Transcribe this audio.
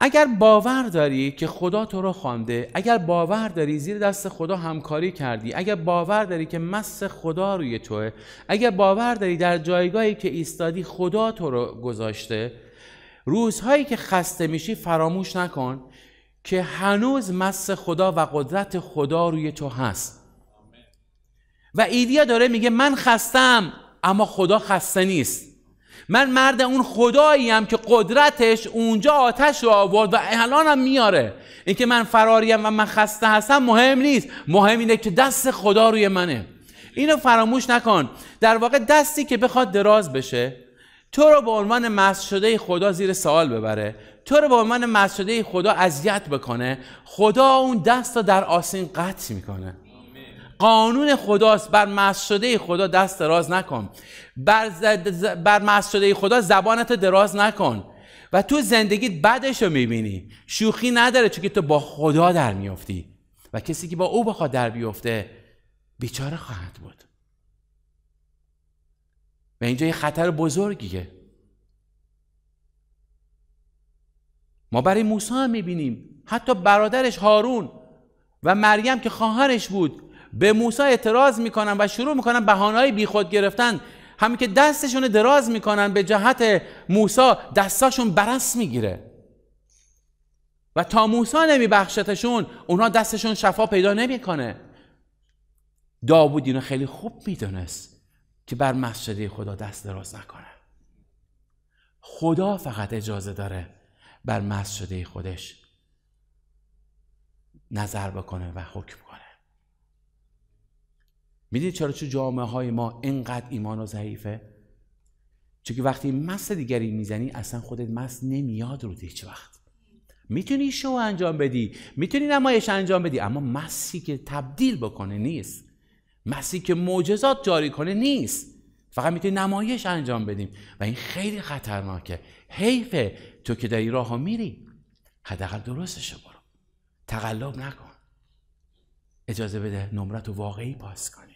اگر باور داری که خدا تو رو خوانده اگر باور داری زیر دست خدا همکاری کردی اگر باور داری که مس خدا روی توه اگر باور داری در جایگاهی که ایستادی خدا تو رو گذاشته روزهایی که خسته میشی فراموش نکن که هنوز مس خدا و قدرت خدا روی تو هست و ایدیا داره میگه من خستم اما خدا خسته نیست من مرد اون خداییم که قدرتش اونجا آتش رو آورد و الانم میاره اینکه من فراریم و من خسته هستم مهم نیست مهم اینه که دست خدا روی منه اینو فراموش نکن در واقع دستی که بخواد دراز بشه تو رو به عنوان مست شده خدا زیر سوال ببره تو رو به عنوان مست شده خدا اذیت بکنه خدا اون دست رو در آسین قطع میکنه قانون خداست بر مسجده خدا دست دراز نکن بر, ز... بر مسجده خدا زبانت دراز نکن و تو زندگیت بدش رو میبینی شوخی نداره چون که تو با خدا در میافتی و کسی که با او بخواد در بیفته بیچاره خواهد بود و اینجا یه خطر بزرگیه ما برای موسی هم میبینیم حتی برادرش هارون و مریم که خواهرش بود به موسی اعتراض میکنن و شروع میکنن های بیخود گرفتن همین که دستشون دراز میکنن به جهت موسی دستاشون برس میگیره و تا موسی نمیبخشتشون اونها دستشون شفا پیدا نمیکنه داوود اینو خیلی خوب میدونست که بر مسجد خدا دست دراز نکنه خدا فقط اجازه داره بر مسجد خودش نظر بکنه و حکم میدید چرا چه جامعه های ما اینقدر ایمان و ضعیفه چون که وقتی مست دیگری میزنی اصلا خودت مست نمیاد رو هیچ وقت میتونی شو انجام بدی میتونی نمایش انجام بدی اما مسی که تبدیل بکنه نیست مسی که معجزات جاری کنه نیست فقط میتونی نمایش انجام بدیم و این خیلی خطرناکه حیفه تو که این راه میری حداقل درستش برو تقلب نکن اجازه بده نمرت واقعی پاس کنی